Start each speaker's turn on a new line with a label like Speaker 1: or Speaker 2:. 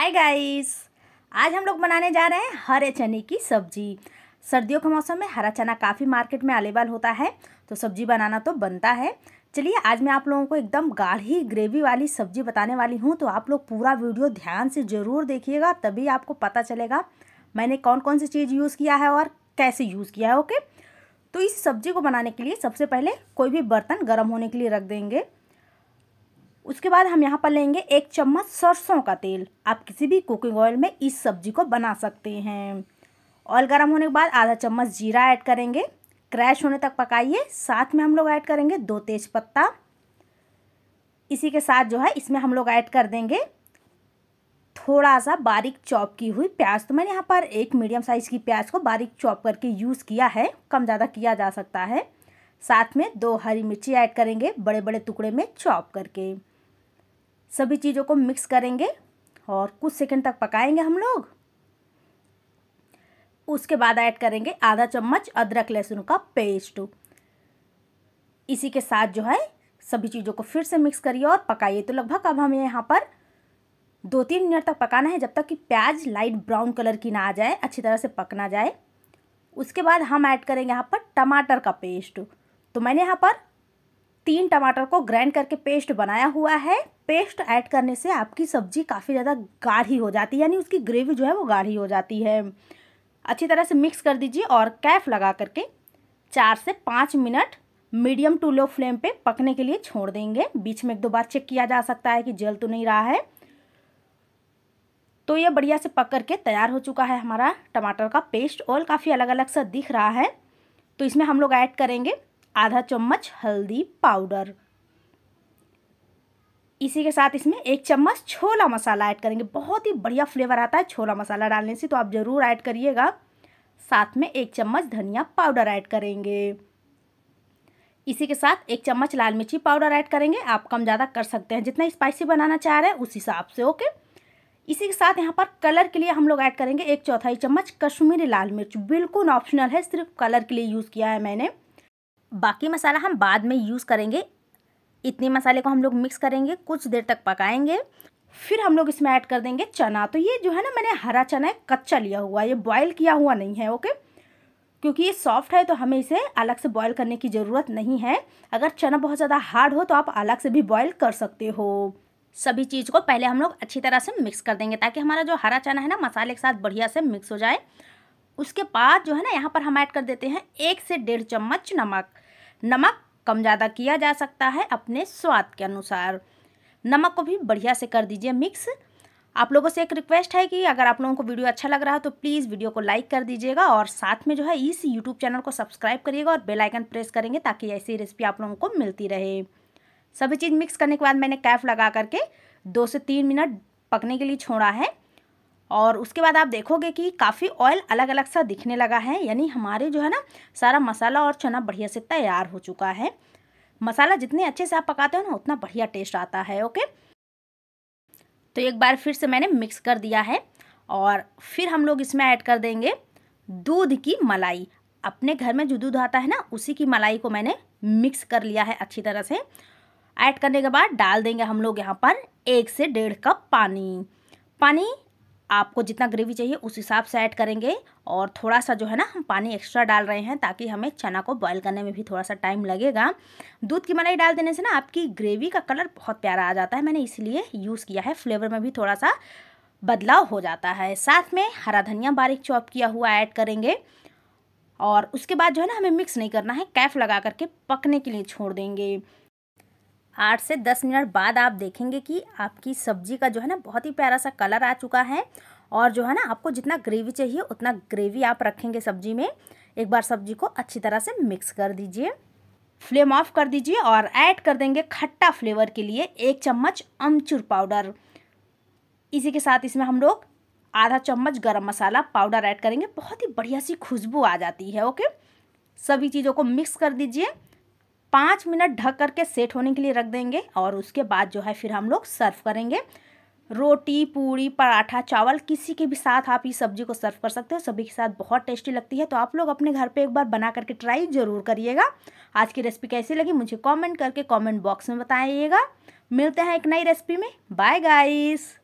Speaker 1: hi guys आज हम लोग बनाने जा रहे हैं हरे चने की सब्जी सर्दियों के मौसम में हरा चना काफ़ी मार्केट में अवेलेबल होता है तो सब्जी बनाना तो बनता है चलिए आज मैं आप लोगों को एकदम गाढ़ी ग्रेवी वाली सब्जी बताने वाली हूँ तो आप लोग पूरा वीडियो ध्यान से ज़रूर देखिएगा तभी आपको पता चलेगा मैंने कौन कौन सी चीज़ यूज़ किया है और कैसे यूज़ किया है ओके तो इस सब्जी को बनाने के लिए सबसे पहले कोई भी बर्तन गर्म होने के लिए रख देंगे उसके बाद हम यहाँ पर लेंगे एक चम्मच सरसों का तेल आप किसी भी कुकिंग ऑयल में इस सब्जी को बना सकते हैं ऑयल गर्म होने के बाद आधा चम्मच जीरा ऐड करेंगे क्रैश होने तक पकाइए साथ में हम लोग ऐड करेंगे दो तेज पत्ता इसी के साथ जो है इसमें हम लोग ऐड कर देंगे थोड़ा सा बारीक चॉप की हुई प्याज तो मैंने यहाँ पर एक मीडियम साइज़ की प्याज को बारीक चॉप करके यूज़ किया है कम ज़्यादा किया जा सकता है साथ में दो हरी मिर्ची ऐड करेंगे बड़े बड़े टुकड़े में चॉप करके सभी चीज़ों को मिक्स करेंगे और कुछ सेकंड तक पकाएंगे हम लोग उसके बाद ऐड करेंगे आधा चम्मच अदरक लहसुन का पेस्ट इसी के साथ जो है सभी चीज़ों को फिर से मिक्स करिए और पकाइए तो लगभग अब हमें यहाँ पर दो तीन मिनट तक पकाना है जब तक कि प्याज लाइट ब्राउन कलर की ना आ जाए अच्छी तरह से पक ना जाए उसके बाद हम ऐड करेंगे यहाँ पर टमाटर का पेस्ट तो मैंने यहाँ पर तीन टमाटर को ग्राइंड करके पेस्ट बनाया हुआ है पेस्ट ऐड करने से आपकी सब्जी काफ़ी ज़्यादा गाढ़ी हो जाती है यानी उसकी ग्रेवी जो है वो गाढ़ी हो जाती है अच्छी तरह से मिक्स कर दीजिए और कैफ लगा करके चार से पाँच minute medium to low flame पे पकने के लिए छोड़ देंगे बीच में एक दो बार चेक किया जा सकता है कि जल तो नहीं रहा है तो ये बढ़िया से पक करके तैयार हो चुका है हमारा टमाटर का पेस्ट और काफ़ी अलग अलग सा दिख रहा है तो इसमें हम लोग ऐड करेंगे आधा चम्मच हल्दी पाउडर इसी के साथ इसमें एक चम्मच छोला मसाला ऐड करेंगे बहुत ही बढ़िया फ्लेवर आता है छोला मसाला डालने से तो आप ज़रूर ऐड करिएगा साथ में एक चम्मच धनिया पाउडर ऐड करेंगे इसी के साथ एक चम्मच लाल मिर्ची पाउडर ऐड करेंगे आप कम ज़्यादा कर सकते हैं जितना स्पाइसी बनाना चाह रहे हैं उस हिसाब से ओके इसी के साथ यहाँ पर कलर के लिए हम लोग ऐड करेंगे एक चौथाई चम्मच कश्मीरी लाल मिर्च बिल्कुल ऑप्शनल है सिर्फ कलर के लिए यूज़ किया है मैंने बाकी मसाला हम बाद में यूज़ करेंगे इतने मसाले को हम लोग मिक्स करेंगे कुछ देर तक पकाएंगे फिर हम लोग इसमें ऐड कर देंगे चना तो ये जो है ना मैंने हरा चना है कच्चा लिया हुआ ये बॉयल किया हुआ नहीं है ओके क्योंकि ये सॉफ्ट है तो हमें इसे अलग से बॉयल करने की ज़रूरत नहीं है अगर चना बहुत ज़्यादा हार्ड हो तो आप अलग से भी बॉयल कर सकते हो सभी चीज़ को पहले हम लोग अच्छी तरह से मिक्स कर देंगे ताकि हमारा जो हरा चना है ना मसाले के साथ बढ़िया से मिक्स हो जाए उसके बाद जो है ना यहाँ पर हम ऐड कर देते हैं एक से डेढ़ चम्मच नमक नमक कम ज़्यादा किया जा सकता है अपने स्वाद के अनुसार नमक को भी बढ़िया से कर दीजिए मिक्स आप लोगों से एक रिक्वेस्ट है कि अगर आप लोगों को वीडियो अच्छा लग रहा है तो प्लीज़ वीडियो को लाइक कर दीजिएगा और साथ में जो है इस यूट्यूब चैनल को सब्सक्राइब करिएगा और बेल आइकन प्रेस करेंगे ताकि ऐसी रेसिपी आप लोगों को मिलती रहे सभी चीज़ मिक्स करने के बाद मैंने कैफ लगा करके दो से तीन मिनट पकने के लिए छोड़ा है और उसके बाद आप देखोगे कि काफ़ी ऑयल अलग अलग सा दिखने लगा है यानी हमारे जो है ना सारा मसाला और चना बढ़िया से तैयार हो चुका है मसाला जितने अच्छे से आप पकाते हो ना उतना बढ़िया टेस्ट आता है ओके तो एक बार फिर से मैंने मिक्स कर दिया है और फिर हम लोग इसमें ऐड कर देंगे दूध की मलाई अपने घर में जो दूध आता है ना उसी की मलाई को मैंने मिक्स कर लिया है अच्छी तरह से ऐड करने के बाद डाल देंगे हम लोग यहाँ पर एक से डेढ़ कप पानी पानी आपको जितना ग्रेवी चाहिए उस हिसाब से ऐड करेंगे और थोड़ा सा जो है ना हम पानी एक्स्ट्रा डाल रहे हैं ताकि हमें चना को बॉयल करने में भी थोड़ा सा टाइम लगेगा दूध की मलाई डाल देने से ना आपकी ग्रेवी का कलर बहुत प्यारा आ जाता है मैंने इसलिए यूज़ किया है फ्लेवर में भी थोड़ा सा बदलाव हो जाता है साथ में हरा धनिया बारीक चॉप किया हुआ ऐड करेंगे और उसके बाद जो है ना हमें मिक्स नहीं करना है कैफ लगा करके पकने के लिए छोड़ देंगे आठ से दस मिनट बाद आप देखेंगे कि आपकी सब्जी का जो है ना बहुत ही प्यारा सा कलर आ चुका है और जो है ना आपको जितना ग्रेवी चाहिए उतना ग्रेवी आप रखेंगे सब्जी में एक बार सब्जी को अच्छी तरह से मिक्स कर दीजिए फ्लेम ऑफ कर दीजिए और ऐड कर देंगे खट्टा फ्लेवर के लिए एक चम्मच अमचूर पाउडर इसी के साथ इसमें हम लोग आधा चम्मच गरम मसाला पाउडर ऐड करेंगे बहुत ही बढ़िया सी खुशबू आ जाती है ओके सभी चीज़ों को मिक्स कर दीजिए पाँच मिनट ढक करके सेट होने के लिए रख देंगे और उसके बाद जो है फिर हम लोग सर्व करेंगे रोटी पूड़ी पराठा चावल किसी के भी साथ आप इस सब्जी को सर्व कर सकते हो सभी के साथ बहुत टेस्टी लगती है तो आप लोग अपने घर पे एक बार बना करके ट्राई ज़रूर करिएगा आज की रेसिपी कैसी लगी मुझे कमेंट करके कमेंट बॉक्स में बताइएगा मिलते हैं एक नई रेसिपी में बाय गाइस